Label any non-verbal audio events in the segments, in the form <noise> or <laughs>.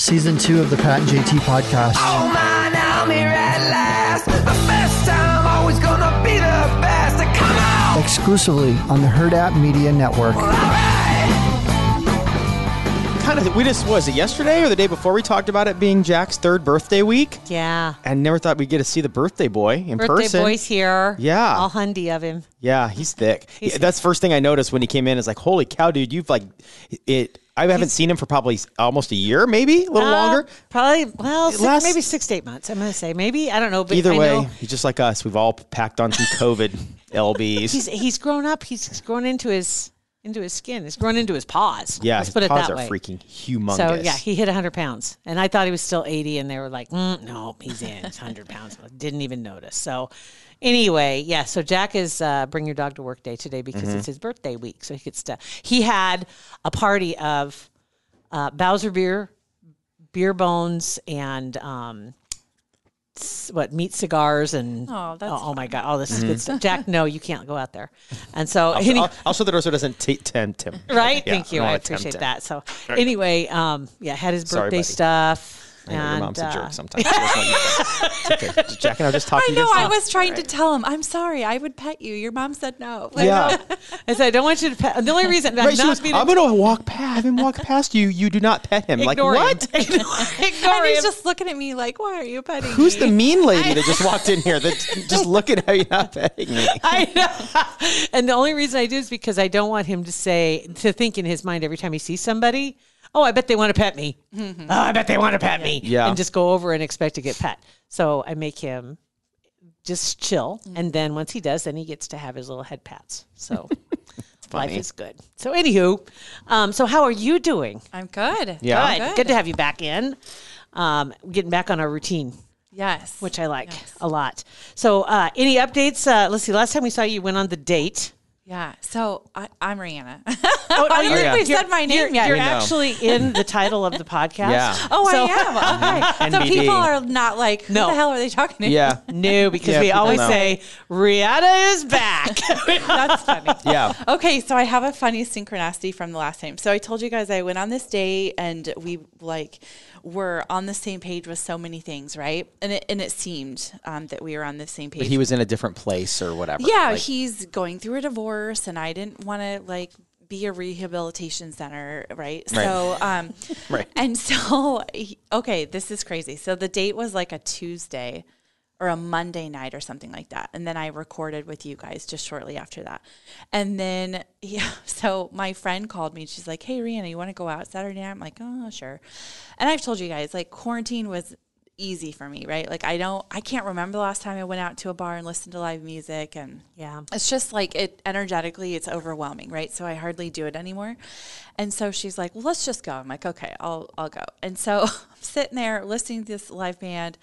season two of the Pat and JT podcast. Oh I'm here at last. The best time, always gonna be the best. Come Exclusively on the Herd App Media Network. Kind of, we just was it yesterday or the day before we talked about it being Jack's third birthday week. Yeah, and never thought we'd get to see the birthday boy in birthday person. Birthday boy's here. Yeah, all hundy of him. Yeah, he's thick. He's yeah, That's the first thing I noticed when he came in. Is like, holy cow, dude! You've like it I haven't seen him for probably almost a year, maybe a little uh, longer. Probably, well, six, Last, maybe six to eight months. I'm going to say maybe. I don't know. But either I way, know. he's just like us. We've all packed on some COVID LBs. <laughs> He's he's grown up. He's grown into his into his skin. It's grown into his paws. Yeah, Let's his put paws it that are way. freaking humongous. So yeah, he hit 100 pounds, and I thought he was still 80, and they were like, mm, "No, he's in. 100 pounds." Didn't even notice. So anyway, yeah. So Jack is uh, bring your dog to work day today because mm-hmm. it's his birthday week, so he gets to. He had a party of uh, Bowser beer, beer bones, and um, what meat cigars and oh, oh, oh my god, all this is mm-hmm. good stuff. Jack, no, you can't go out there. And so also, any, also the dresser doesn't t- tempt him. Right? Yeah, Thank you. I appreciate that. So anyway, um, yeah, had his birthday Sorry, stuff. I know and, your mom's uh, a jerk uh, sometimes. <laughs> okay. Jack and I were just talking. I know. I was trying right. to tell him, I'm sorry. I would pet you. Your mom said no. Like, yeah. <laughs> I said, I don't want you to pet. The only reason I'm not was, I'm going to walk past. Have him walk past you. You do not pet him. Ignore like what? <laughs> Him. Ignore and him. he's just looking at me like, why are you petting? Who's me? the mean lady that just walked in here? That just look at how you're not petting me. I know. And the only reason I do is because I don't want him to say to think in his mind every time he sees somebody oh, I bet they want to pet me. Mm-hmm. Oh, I bet they want to pet yeah. me. Yeah. And just go over and expect to get pet. So I make him just chill. Mm-hmm. And then once he does, then he gets to have his little head pats. So <laughs> life is good. So, anywho, um, so how are you doing? I'm good. Yeah. Good. Good, good to have you back in. Um, getting back on our routine. Yes. Which I like yes. a lot. So, uh, any updates? Uh, let's see. Last time we saw you went on the date. Yeah. So I, am Rihanna. <laughs> oh, oh, I don't think we said my name you're, yet. You're actually in the title of the <laughs> podcast. yeah. Oh, so, I am. Okay. <laughs> so people are not like, who no. the hell are they talking to? Yeah. no, because yeah, we always know. say, Rihanna is back. That's funny. Yeah. Okay. So I have a funny synchronicity from the last time. So I told you guys I went on this date and we like were on the same page with so many things, right? And it, and it seemed um, that we were on the same page. But he was in a different place or whatever. Yeah. Like, he's going through a divorce worse and I didn't want to like be a rehabilitation center, right? right. So, um, <laughs> right. and so, okay, this is crazy. So the date was like a Tuesday or a Monday night or something like that. And then I recorded with you guys just shortly after that. And then, <laughs> yeah, so my friend called me. She's like, Hey, Rihanna, you want to go out Saturday night? I'm like, Oh, sure. And I've told you guys, like, quarantine was easy for me, right? Like I don't I can't remember the last time I went out to a bar and listened to live music and yeah. It's just like it energetically it's overwhelming, right? So I hardly do it anymore. And so she's like, "Well, let's just go." I'm like, "Okay, I'll I'll go." And so <laughs> sitting there listening to this live band,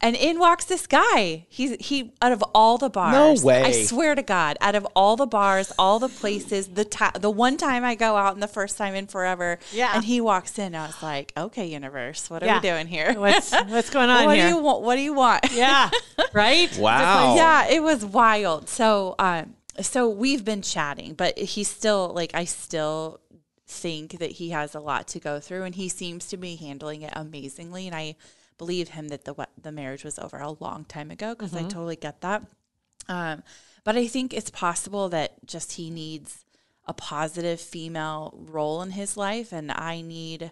and in walks this guy. He's he out of all the bars. No way! I swear to God, out of all the bars, all the places, the time, the one time I go out and the first time in forever. Yeah. And he walks in. I was like, okay, universe, what are yeah. we doing here? What's what's <laughs> going on what here? Do you want? What do you want? Yeah. <laughs> right. Wow. Yeah, it was wild. So. um so we've been chatting, but he's still like I still think that he has a lot to go through, and he seems to be handling it amazingly. And I believe him that the the marriage was over a long time ago because mm-hmm. I totally get that. Um, but I think it's possible that just he needs a positive female role in his life, and I need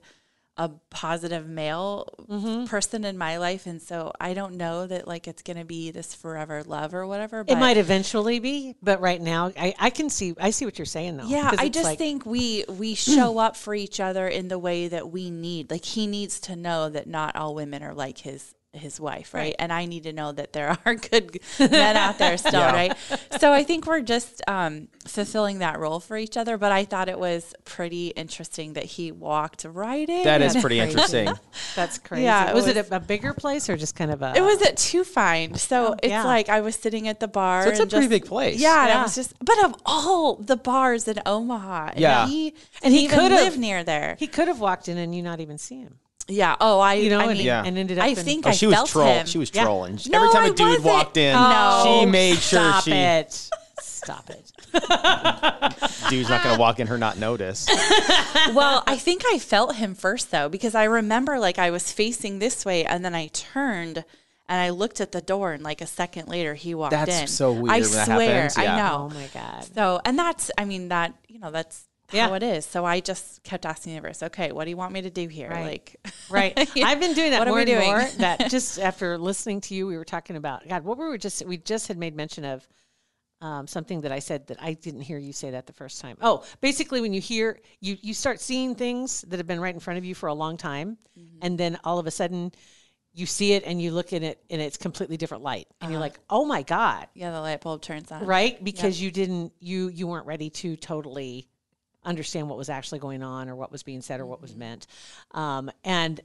a positive male mm-hmm. person in my life and so i don't know that like it's going to be this forever love or whatever it might eventually be but right now i, I can see i see what you're saying though yeah i just like, think we we show up for each other in the way that we need like he needs to know that not all women are like his his wife, right? right? And I need to know that there are <laughs> good men out there <laughs> still, yeah. right? So I think we're just um, fulfilling that role for each other. But I thought it was pretty interesting that he walked right in. That is pretty crazy. <laughs> interesting. That's crazy. Yeah, was, was, it a, a, bigger place or just kind of a? It was at Two Fine, so oh, it's yeah. like I was sitting at the bar. So it's a pretty big place. Yeah, yeah. I was just, but of all the bars in Omaha, yeah, and he and he, he could live near there. He could have walked in and you not even see him. Yeah. Oh, I. You know, I and, mean, yeah. and ended up. I in, think oh, I she was felt troll. Him. She was trolling. Yeah. Every no, time a I dude wasn't. walked in, no. she made sure Stop she. It. Stop it. <laughs> Dude's not going to walk in her not notice. <laughs> well, I think I felt him first though because I remember like I was facing this way and then I turned and I looked at the door and like a second later he walked that's in. That's so weird. I swear, yeah. I know. Oh my god. So and that's I mean that you know that's yeah. how it is. So I just kept asking the universe, okay, what do you want me to do here? Right. Like, <laughs> right. <laughs> yeah. I've been doing that what more and doing? more. that <laughs> just after listening to you, we were talking about God. What were we just? We just had made mention of um, something that I said that I didn't hear you say that the first time. Oh, basically, when you hear you, you start seeing things that have been right in front of you for a long time, mm-hmm. and then all of a sudden. You see it and you look at it and it's completely different light and uh-huh. you're like, oh my god! Yeah, the light bulb turns on, right? Because you didn't you you weren't ready to totally understand what was actually going on or what was being said or what was mm-hmm. meant. Um, and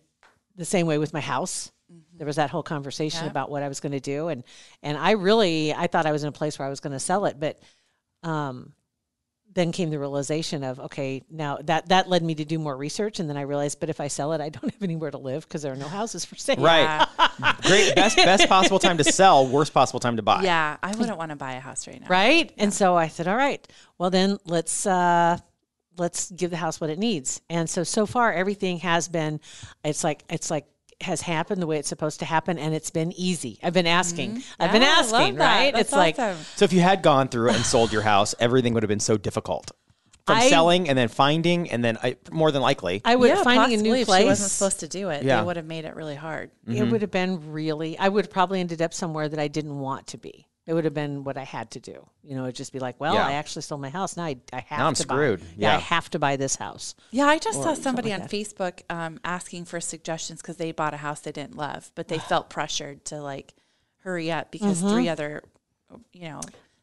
the same way with my house. Mm-hmm. There was that whole conversation about what I was going to do, and and I really I thought I was in a place where I was going to sell it, but um, then came the realization of okay, now that that led me to do more research, and then I realized, but if I sell it, I <laughs> don't have anywhere to live because there are no houses for sale. Right, yeah. <laughs> great best best possible time to sell, worst possible time to buy. Yeah, I wouldn't want to buy a house right now. Right, yeah. and so I said, all right, well then let's. Uh, let's give the house what it needs. And so so far everything has been it's like it's like has happened the way it's supposed to happen and it's been easy. I've been asking. Mm-hmm. I've yeah, been ah, asking, right? That's it's awesome. like So if you had gone through and sold your house, everything would have been so difficult. From I, selling and then finding and then I, more than likely I would yeah, finding a new place. If she wasn't supposed to do it. Yeah. They would have made it really hard. Mm-hmm. It would have been really. I would have probably ended up somewhere that I didn't want to be it would have been what I had to do. You know, it'd just be like, well, yeah. I actually sold my house. Now I, I have now I'm to screwed. Buy. Yeah, yeah, I have to buy this house. Yeah, I just or saw somebody like on that. Facebook um, asking for suggestions because they bought a house they didn't love, but they <sighs> felt pressured to like hurry up because mm-hmm. three other, you know,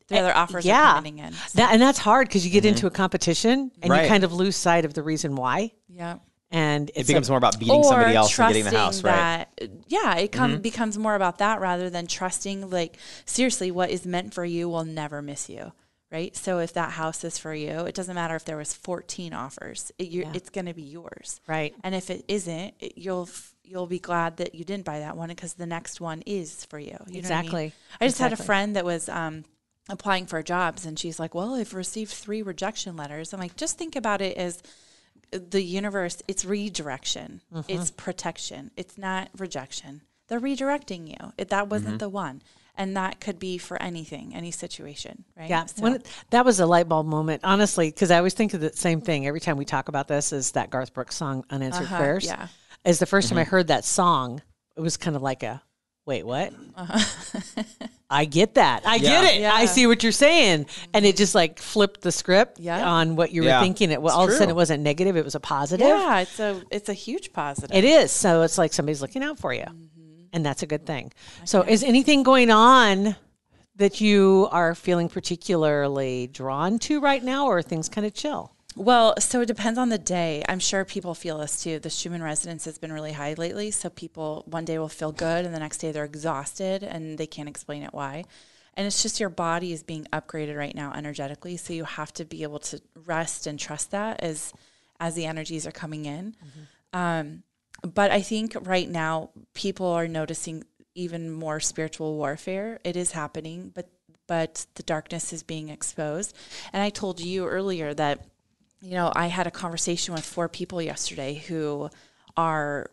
the eh, other offers yeah. are coming in. So. That, and that's hard because you get mm-hmm. into a competition and right. you kind of lose sight of the reason why. Yeah and it becomes more about beating somebody else and getting the house that, right yeah it mm-hmm. becomes more about that rather than trusting like seriously what is meant for you will never miss you right so if that house is for you it doesn't matter if there was 14 offers it, yeah. it's going to be yours right and if it isn't it, you'll you'll be glad that you didn't buy that one because the next one is for you, you exactly I, mean? I, just exactly. had a friend that was um, applying for jobs and she's like well i've received three rejection letters i'm like just think about it as the universe, it's redirection, mm-hmm. it's protection, it's not rejection. They're redirecting you. It, that wasn't mm-hmm. the one. And that could be for anything, any situation, right? Yeah. So. It, that was a light bulb moment, honestly, because I always think of the same thing every time we talk about this is that Garth Brooks song, Unanswered uh-huh, Prayers. Yeah. Is the 1st mm-hmm. time I mm-hmm. heard that song, it was kind of like a, wait, what? Uh-huh. I get that. I yeah. get it. Yeah. I see what you're saying. And it just like flipped the script yeah. on what you were thinking. It well, all true. of a sudden it wasn't negative, it was a positive. Yeah, it's a it's a huge positive. It is. So it's like somebody's looking out for you. Mm-hmm. And that's a good thing. Okay. So is anything going on that you are feeling particularly drawn to right now or things kind of chill? Well, so it depends on the day. I'm sure people feel this too. The Schumann resonance has been really high lately. So people one day will feel good and the next day they're exhausted and they can't explain it why. And it's just your body is being upgraded right now energetically. So you have to be able to rest and trust that as as the energies are coming in. Mm-hmm. Um, but I think right now people are noticing even more spiritual warfare. It is happening, but but the darkness is being exposed. And I told you earlier that you know, I had a conversation with four people yesterday who are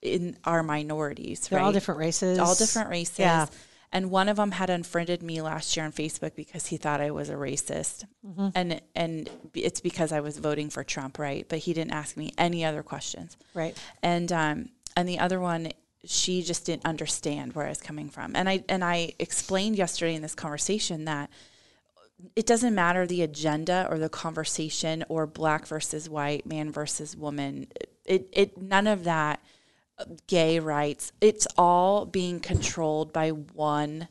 in are minorities, They're right? All different races. All different races. Yeah. And one of them had unfriended me last year on Facebook because he thought I was a racist. Mm-hmm. And and it's because I was voting for Trump, right? But he didn't ask me any other questions. Right. And um and the other one she just didn't understand where I was coming from. And I and I explained yesterday in this conversation that it doesn't matter the agenda or the conversation or black versus white, man versus woman. It it none of that uh, gay rights. It's all being controlled by one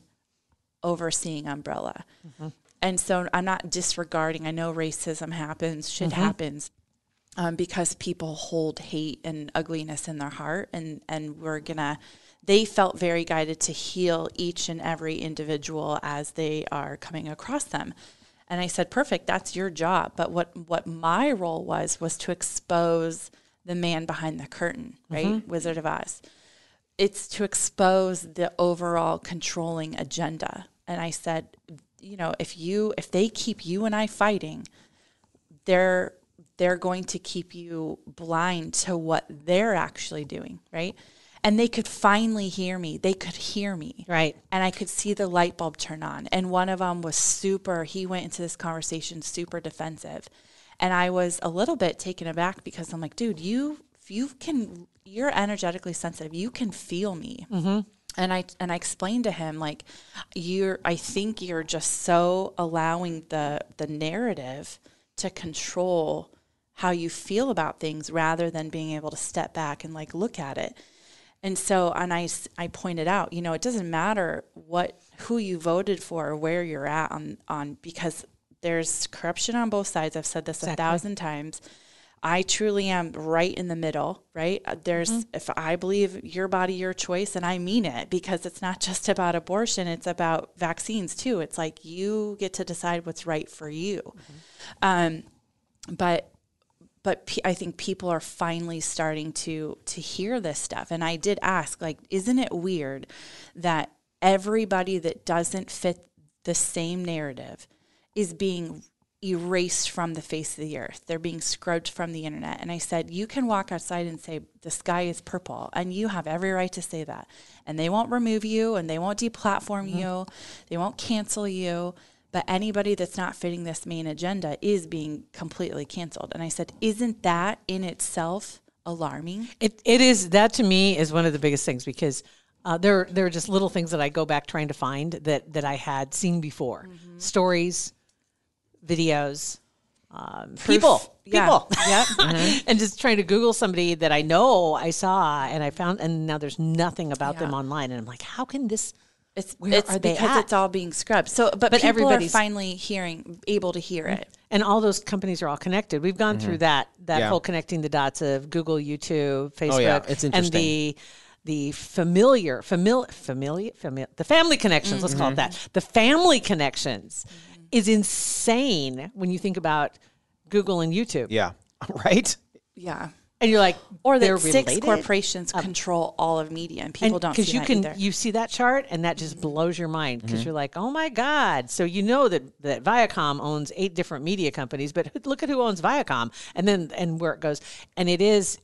overseeing umbrella. Mm-hmm. And so I'm not disregarding. I know racism happens, shit mm-hmm. happens. Um, because people hold hate and ugliness in their heart and and we're gonna they felt very guided to heal each and every individual as they are coming across them. And I said, "Perfect, that's your job." But what what my role was was to expose the man behind the curtain, right? Mm-hmm. Wizard of Oz. It's to expose the overall controlling agenda. And I said, you know, if you if they keep you and I fighting, they're they're going to keep you blind to what they're actually doing, right? and they could finally hear me. They could hear me. Right. And I could see the light bulb turn on. And one of them was super, he went into this conversation super defensive. And I was a little bit taken aback because I'm like, dude, you you can you're energetically sensitive. You can feel me. Mm-hmm. And I and I explained to him like you're I think you're just so allowing the the narrative to control how you feel about things rather than being able to step back and like look at it. And so, and I, I pointed out, you know, it doesn't matter what, who you voted for or where you're at on, on because there's corruption on both sides. I've said this exactly. a thousand times. I truly am right in the middle, right? Uh, there's, mm-hmm. if I believe your body, your choice, and I mean it because it's not just about abortion, it's about vaccines too. It's like you get to decide what's right for you. Mm-hmm. Um, but but I think people are finally starting to to hear this stuff. And I did ask, like, isn't it weird that everybody that doesn't fit the same narrative is being erased from the face of the earth. They're being scrubbed from the internet. And I said, You can walk outside and say, The sky is purple. And you have every right to say that. And they won't remove you and they won't deplatform mm-hmm. you. They won't cancel you but anybody that's not fitting this main agenda is being completely canceled. And I said, isn't that in itself alarming? It, it is. That to me is one of the biggest things because uh, there, there are just little things that I go back trying to find that, that I had seen before mm-hmm. stories, videos, um, people, yeah. people, <laughs> yeah, mm-hmm. and just trying to Google somebody that I know I saw and I found, and now there's nothing about yeah. them online, and I'm like, how can this it's, Where it's because at? it's all being scrubbed. So, but, but everybody's finally hearing, able to hear it. And all those companies are all connected. We've gone mm-hmm. through that that yeah. whole connecting the dots of Google, YouTube, Facebook, oh, yeah. it's interesting. and the the familiar, familiar, familiar, familiar the family connections. Mm-hmm. Let's call it mm-hmm. that. The family connections mm-hmm. is insane when you think about Google and YouTube. Yeah, <laughs> right. Yeah and you're like, or that six related? corporations um, control all of media, and people and, don't because you can either. you see that chart, and that just mm-hmm. blows your mind because mm-hmm. you're like, oh my god! So you know that that Viacom owns eight different media companies, but look at who owns Viacom, and then and where it goes, and it is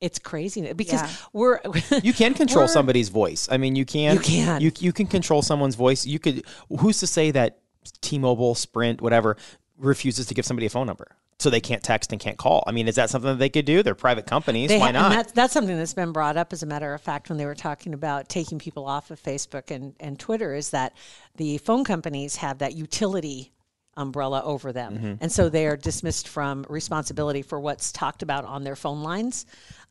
it's crazy because yeah. we're <laughs> you can control somebody's voice. I mean, you can you can you, you can control someone's voice. You could who's to say that T-Mobile, Sprint, whatever refuses to give somebody a phone number? so they can't text and can't call. I mean, is that something that they could do? They're private companies. They Why not? That's, that's, something that's been brought up, as a matter of fact, when they were talking about taking people off of Facebook and, and Twitter, is that the phone companies have that utility umbrella over them. Mm-hmm. And so they are dismissed from responsibility for what's talked about on their phone lines.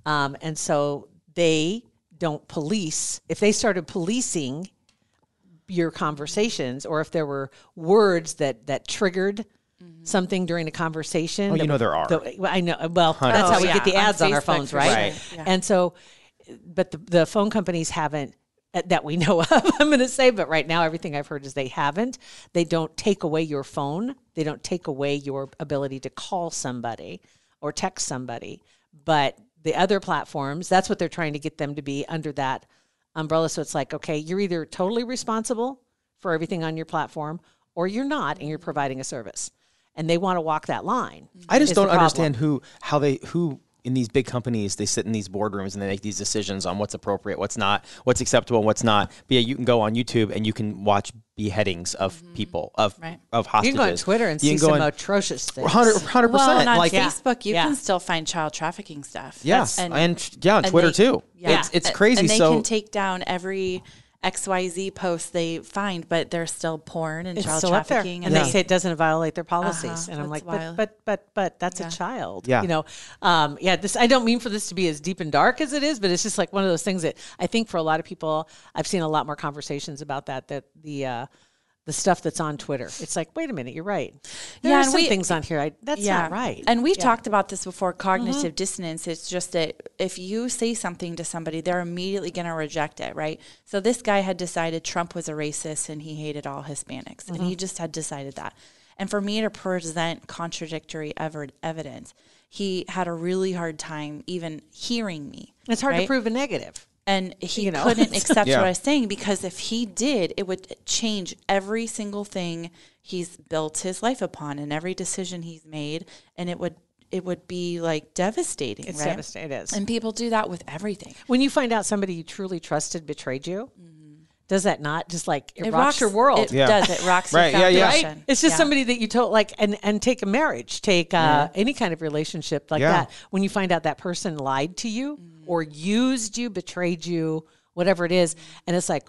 Um, and so they don't police. If they started policing your conversations or if there were words that, that triggered – Mm-hmm. Something during a conversation. Oh, you know there are. The, well, I know. Well, that's how we oh, get the ads on, on our phones, right? right. Yeah. And so, but the, the phone companies haven't uh, that we know <laughs> of, I'm going to say, but right now, everything I've heard is they haven't. They don't take away your phone, they don't take away your ability to call somebody or text somebody. But the other platforms, that's what they're trying to get them to be under that umbrella. So it's like, okay, you're either totally responsible for everything on your platform or you're not and you're providing a service and they want to walk that line. Mm-hmm. I just don't understand who how they who in these big companies they sit in these boardrooms and they make these decisions on what's appropriate, what's not, what's acceptable, and what's not. But yeah, you can go on YouTube and you can watch beheadings of mm-hmm. people of right. of hostages. You can go on Twitter and you see some atrocious things. Hundred percent. Well, and on like, Facebook, yeah. you yeah. can still find child trafficking stuff. Yes, and, and, yeah, on and Twitter they, too. Yeah, it's, it's crazy. And they so, can take down every XYZ posts they find, but they're still porn and it's child trafficking. And they say it doesn't violate their uh-huh. policies. Uh-huh, and I'm like, but, but, but, but that's yeah. a child. Yeah. You know, um, yeah, this, I don't mean for this to be as deep and dark as it is, but it's just like one of those things that I think for a lot of people, I've seen a lot more conversations about that, that the, uh, the stuff that's on Twitter. It's like, wait a minute, you're right. There yeah, are some we, things on here. I, that's yeah. not right. And we've yeah. talked about this before. Cognitive mm-hmm. dissonance. It's just that if you say something to somebody, they're immediately going to reject it, right? So this guy had decided Trump was a racist and he hated all Hispanics, mm-hmm. and he mm-hmm. just had decided that. And for me to present contradictory evidence, he had a really hard time even hearing me. It's hard right? to prove a negative and he you know. couldn't <laughs> accept yeah. what I was saying because if he did, it would change every single thing he's built his life upon and every decision he's made, and it would it would be like devastating. It's right? devastating. It is, and people do that with everything. When you find out somebody you truly trusted betrayed you. Mm-hmm. Does that not just like it, it rocks, rocks, your world? It yeah. does. It rocks right, Yeah, yeah. Right? It's just yeah. somebody that you told like and and take a marriage, take uh, yeah. any kind of relationship like that. When you find out that person lied to you, mm-hmm or mm. used you, betrayed you, whatever it is. And it's like,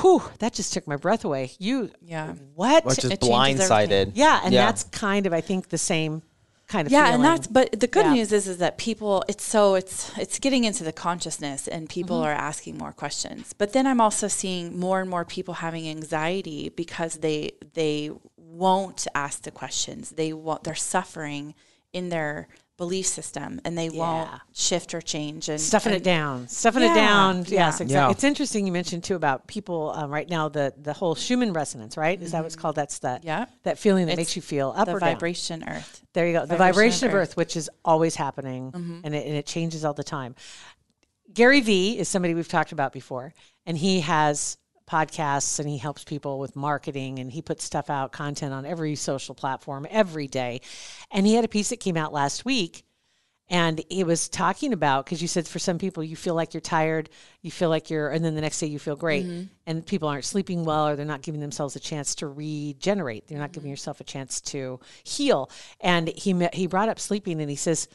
whew, that just took my breath away. You, yeah, what? Which is it blindsided. Yeah, and yeah. that's kind of I think the same kind of. Yeah, feeling. and that's but the good yeah. news is is that people, it's so it's it's getting into the consciousness, and people mm-hmm. are asking more questions. But then I'm also seeing more and more people having anxiety because they they won't ask the questions. They want They're suffering in their belief system and they yeah. won't shift or change and stuffing and, it down stuffing yeah. it down yeah. yes exactly it's interesting you mentioned too about people um, right now the the whole schumann resonance right mm-hmm. is that what's mm-hmm. called that's that yeah that feeling that it's makes you feel up the or vibration down. earth there you go vibration the vibration of earth. earth. which is always happening mm-hmm. and, it, and it changes all the time gary vee is somebody we've talked about before and he has podcasts and he helps people with marketing and he puts stuff out, content on every social platform every day. And he had a piece that came out last week and it was talking about because you said for some people you feel like you're tired you feel like you're and then the next day you feel great mm-hmm. and people aren't sleeping well or they're not giving themselves a chance to regenerate they're not mm-hmm. giving yourself a chance to heal and he he brought up sleeping and he says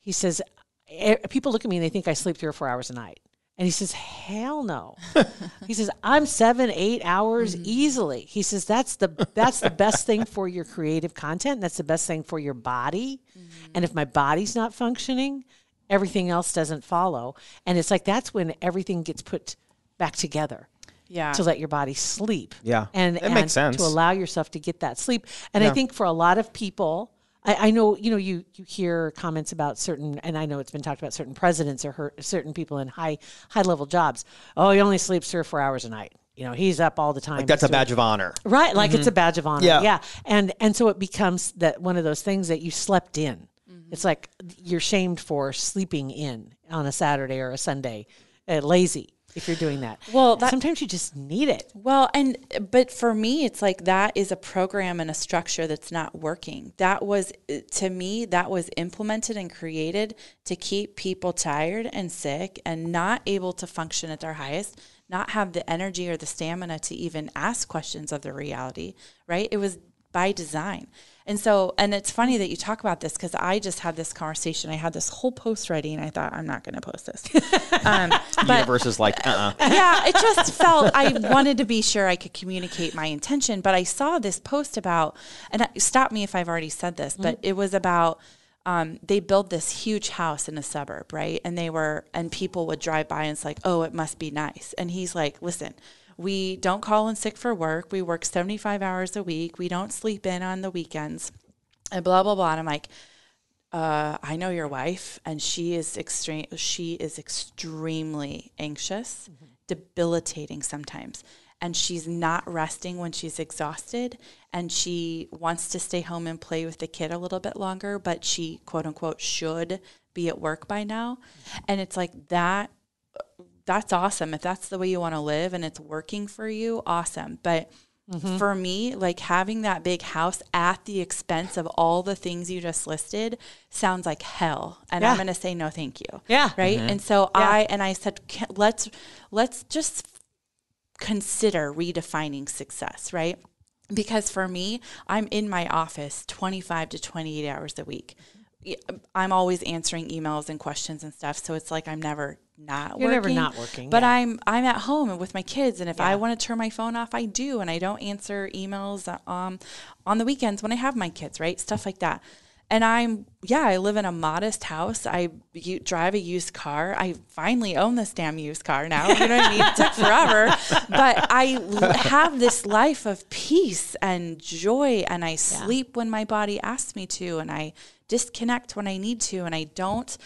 he says eh, people look at me and they think i sleep three or four hours a night and he says, "Hell no." <laughs> he says, "I'm 7 8 hours mm-hmm. easily." He says, "That's the that's the best thing for your creative content. That's the best thing for your body." Mm-hmm. And if my body's not functioning, everything else doesn't follow. And it's like that's when everything gets put back together. Yeah. To let your body sleep. Yeah. And, it makes sense. to allow yourself to get that sleep. And yeah. I think for a lot of people, I, I, know you know you you hear comments about certain, and I know it's been talked about certain presidents or her, certain people in high high level jobs. Oh, he only sleeps three or four hours a night. You know, he's up all the time. Like that's a badge of honor, right? Like mm-hmm. it's a mm-hmm. badge of honor. Yeah. yeah, and and so it becomes that one of those things that you slept in. Mm-hmm. It's like you're shamed for sleeping in on a Saturday or a Sunday, uh, lazy if you're doing that. Well, that, sometimes you just need it. Well, and but for me, it's like that is a program and a structure that's not working. That was to me that was implemented and created to keep people tired and sick and not able to function at their highest not have the energy or the stamina to even ask questions of the reality, right? It was by design. And so, and it's funny that you talk about this because I just had this conversation. I had this whole post ready and I thought, I'm not going to post this. <laughs> Um, but, Universe is like, uh-uh. Yeah, it just felt, I wanted to be sure I could communicate my intention. But I saw this post about, and stop me if I've already said this, mm-hmm. but it was about, um, they built this huge house in a suburb, right? And they were, and people would drive by and it's like, oh, it must be nice. And he's like, listen, we don't call in sick for work. We work 75 hours a week. We don't sleep in on the weekends and blah, blah, blah. And I'm like, uh, I know your wife, and she is extreme. She is extremely anxious, mm-hmm. debilitating sometimes, and she's not resting when she's exhausted, and she wants to stay home and play with the kid a little bit longer, but she quote unquote should be at work by now, and it's like that that's awesome. If that's the way you want to live and it's working for you, awesome. But mm-hmm. for me, like having that big house at the expense of all the things you just listed sounds like hell. And yeah. I'm going to say no, thank you. Yeah. Right. Mm-hmm. And so yeah. I, and I said, let's, let's just consider redefining success. Right because for me, I'm in my office 25 to 28 hours a week. I'm always answering emails and questions and stuff. So it's like I'm never not You're working. never not working. But yeah. I'm I'm at home and with my kids and if yeah. I want to turn my phone off, I do and I don't answer emails um on the weekends when I have my kids, right? Stuff like that and I'm yeah, I live in a modest house. I drive a used car. I finally own this damn used car now. You know what I mean? It took forever, <laughs> but I have this life of peace and joy, and I sleep yeah. when my body asks me to, and I disconnect when I need to, and I don't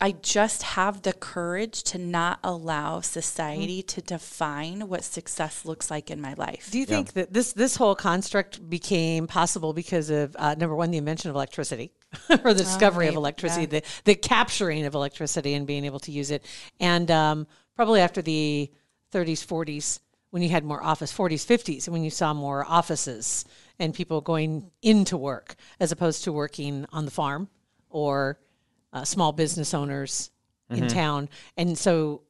I just have the courage to not allow society mm-hmm. to define what success looks like in my life. Do you yeah. think that this this whole construct became possible because of uh, number one, the invention of electricity, <laughs> or the oh, discovery oh, right. of electricity, yeah. the the capturing of electricity and being able to use it, and um, probably after the 30s, 40s, when you had more office, 40s, 50s, when you saw more offices and people going into work as opposed to working on the farm or uh, small business owners mm-hmm. in town, and so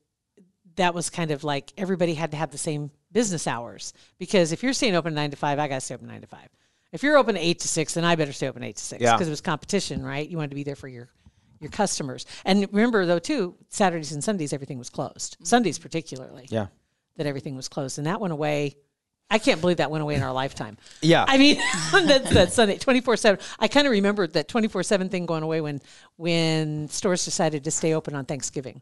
that was kind of like everybody had to have the same business hours because if you're staying open nine to five, I got to stay open nine to five. If you're open eight to six, then I better stay open eight to six because yeah. it was competition, right? You wanted to be there for your your customers. And remember though too, Saturdays and Sundays everything was closed. Mm-hmm. Sundays particularly. Yeah. That everything was closed. And that went away I can't believe that went away in our lifetime. Yeah. I mean, <laughs> that's that Sunday, 24 7. I kind of remembered that 24 7 thing going away when, when stores decided to stay open on Thanksgiving.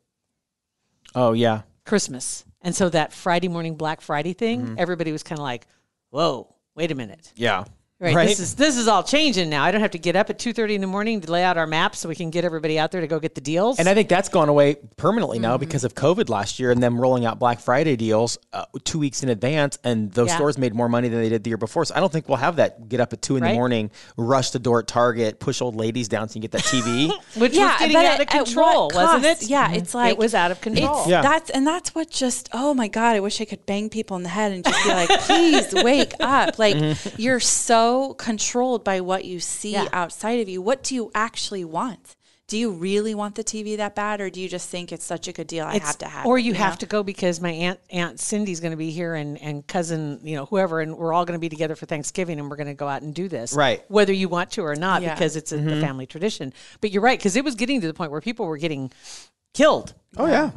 Oh, yeah. Christmas. And so that Friday morning Black Friday thing, mm-hmm. everybody was kind of like, whoa, wait a minute. Yeah. Right. right. This is this is all changing now. I don't have to get up at two thirty in the morning to lay out our maps so we can get everybody out there to go get the deals. And I think that's gone away permanently now mm-hmm. because of COVID last year and them rolling out Black Friday deals uh, two weeks in advance, and those yeah. stores made more money than they did the year before. So I don't think we'll have that. Get up at two in right? the morning, rush the door at Target, push old ladies down so you get that TV, <laughs> which yeah, was getting out of control, wasn't it? Yeah, mm-hmm. it's like it was out of control. yeah. that's and that's what just oh my god, I wish I could bang people in the head and just be like, please wake up, like mm-hmm. you're so controlled by what you see yeah. outside of you. What do you actually want? do you really want the TV that bad, or do you just think it's such a good deal? I it's, have to have, or you, you have know? to go because my aunt Aunt Cindy's going to be here, and and cousin, you know, whoever, and we're all going to be together for Thanksgiving, and we're going to go out and do this, right? Whether you want to or not, yeah. because it's a, mm-hmm. family tradition. But you're right, because it was getting to the point where people were getting killed. Oh yeah.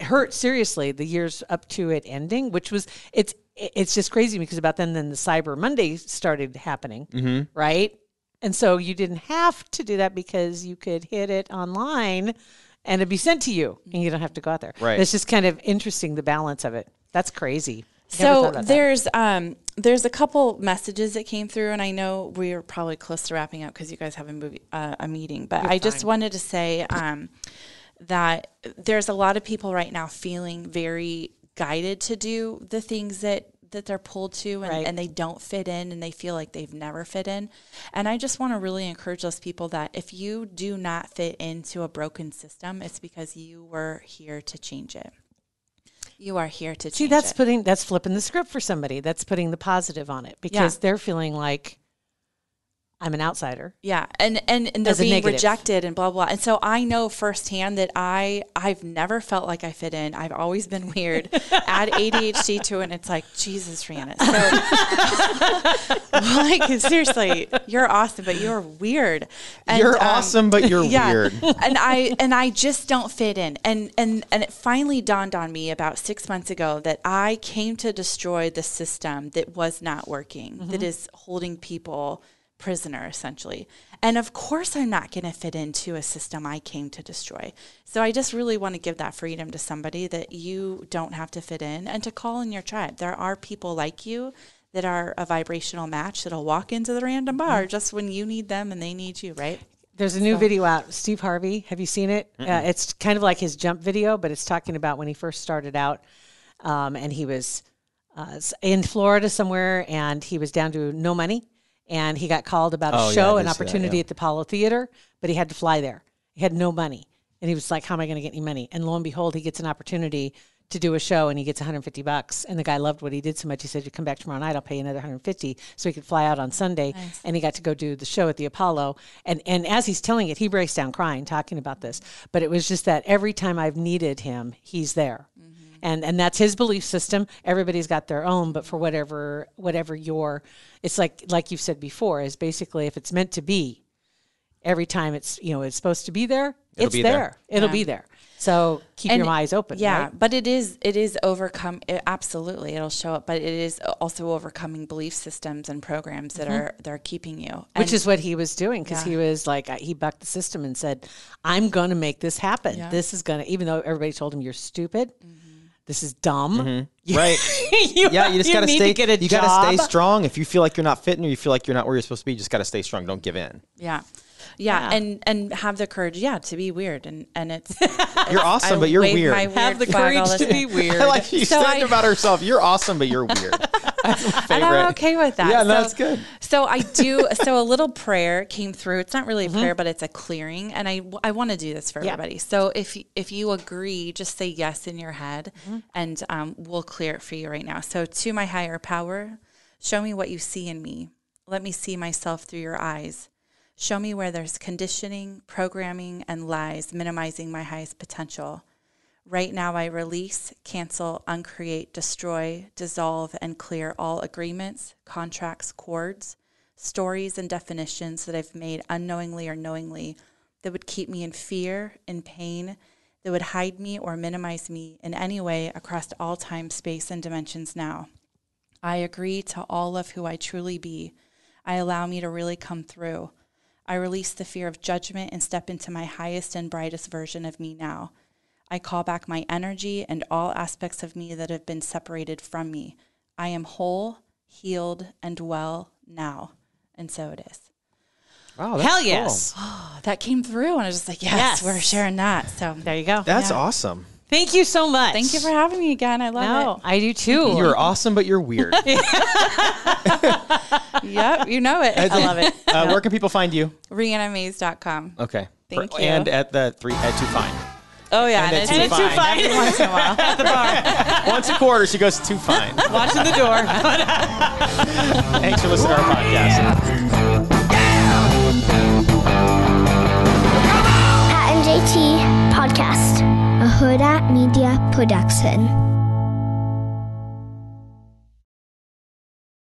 Hurt seriously the years up to it ending, which was it's it's just crazy because about then, then the Cyber Monday started happening, mm-hmm. right? And so you didn't have to do that because you could hit it online and it'd be sent to you and you don't have to go out there. Right. it's just kind of interesting the balance of it. That's crazy. So there's um, there's a couple messages that came through, and I know we are probably close to wrapping up because you guys have a movie uh, a meeting. But You're I fine. just wanted to say um, that there's a lot of people right now feeling very guided to do the things that that they're pulled to and, right. and, they don't fit in and they feel like they've never fit in. And I just want to really encourage those people that if you do not fit into a broken system, it's because you were here to change it. You are here to See, that's it. putting that's flipping the script for somebody. That's putting the positive on it because yeah. they're feeling like I'm an outsider. Yeah, and and, and they're being rejected and blah blah. And so I know firsthand that I I've never felt like I fit in. I've always been weird. <laughs> Add ADHD to it, and it's like Jesus, Rihanna. So, <laughs> like seriously, you're awesome, but you're weird. And, you're um, awesome, but you're <laughs> yeah, weird. And I and I just don't fit in. And and and it finally dawned on me about six months ago that I came to destroy the system that was not working, mm-hmm. that is holding people prisoner, essentially. And of course, I'm not going to fit into a system I came to destroy. So I just really want to give that freedom to somebody that you don't have to fit in and to call in your tribe. There are people like you that are a vibrational match that'll walk into the random bar mm-hmm. just when you need them and they need you, right? There's a new so. video out. Steve Harvey, have you seen it? Uh, it's kind of like his jump video, but it's talking about when he first started out um, and he was uh, in Florida somewhere and he was down to no money and he got called about a oh, show, yeah, an opportunity that, yeah. at the Apollo Theater, but he had to fly there. He had no money. And he was like, How am I going to get any money? And lo and behold, he gets an opportunity to do a show and he gets 150 bucks. And the guy loved what he did so much. He said, You come back tomorrow night, I'll pay you another 150. So he could fly out on Sunday. Nice. And he got to go do the show at the Apollo. And, and as he's telling it, he breaks down crying, talking about this. But it was just that every time I've needed him, he's there. Mm-hmm and and that's his belief system. Everybody's got their own, but for whatever whatever your, it's like like you've said before, is basically if it's meant to be, every time it's you know it's supposed to be there, It'll it's be there. there. It'll yeah. be there. So keep and your eyes open. Yeah, right? but it is it is overcome. It, absolutely, it'll show up. But it is also overcoming belief systems and programs that mm-hmm. are that are keeping you. And Which is what he was doing because yeah. he was like uh, he bucked the system and said, "I'm going to make this happen. Yeah. This is going to." Even though everybody told him you're stupid, mm-hmm this is dumb. Mm-hmm. right. <laughs> you, yeah, you just you gotta stay. To you job. gotta stay strong. If you feel like you're not fitting or you feel like you're not where you're supposed to be, you just gotta stay strong. Don't give in. Yeah. Yeah, yeah, and and have the courage, yeah, to be weird, and and it's, <laughs> you're awesome, I but you're weird. weird. Have the courage to be weird. <laughs> I like you so said I, about herself, you're awesome, but you're weird and I'm okay with that. Yeah, so, that's good. So I do. So a little prayer came through. It's not really a mm-hmm. prayer, but it's a clearing, and I I want to do this for yeah. everybody. So if if you agree, just say yes in your head, mm-hmm. and um, we'll clear it for you right now. So to my higher power, show me what you see in me. Let me see myself through your eyes. Show me where there's conditioning, programming, and lies minimizing my highest potential. Right now, I release, cancel, uncreate, destroy, dissolve, and clear all agreements, contracts, cords, stories, and definitions that I've made unknowingly or knowingly that would keep me in fear, in pain, that would hide me or minimize me in any way across all time, space, and dimensions now. I agree to all of who I truly be. I allow me to really come through. I release the fear of judgment and step into my highest and brightest version of me now. I call back my energy and all aspects of me that have been separated from me. I am whole, healed, and well now. And so it is. Wow, hell yes, cool. <gasps> oh, that came through, and I was just like, yes, yes, we're sharing that. So there you go. That's yeah. awesome. Thank you so much. Thank you for having me again. I love no, it. I do too. You're awesome, but you're weird. <laughs> yep, you know it. I love it. Uh, yep. Where can people find you? Reanimaze.com. Okay. Thank you. And at the three at two fine. Oh yeah, and, and it's, it's too fine. Every <laughs> once in a while <laughs> at the bar. once a quarter, she goes too fine. Watching the door. <laughs> Thanks for listening to our podcast. Pat and JT podcast, a Hood at Media production.